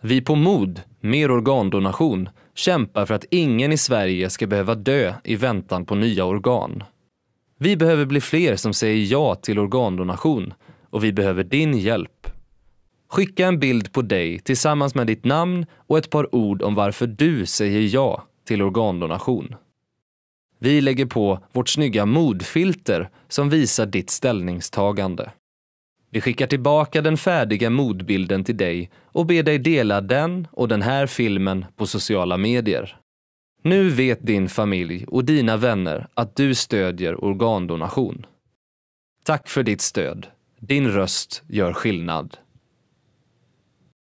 Vi på MOD, Mer organdonation, kämpar för att ingen i Sverige ska behöva dö i väntan på nya organ. Vi behöver bli fler som säger ja till organdonation och vi behöver din hjälp. Skicka en bild på dig tillsammans med ditt namn och ett par ord om varför du säger ja till organdonation. Vi lägger på vårt snygga modfilter som visar ditt ställningstagande. Vi skickar tillbaka den färdiga modbilden till dig och ber dig dela den och den här filmen på sociala medier. Nu vet din familj och dina vänner att du stödjer organdonation. Tack för ditt stöd. Din röst gör skillnad.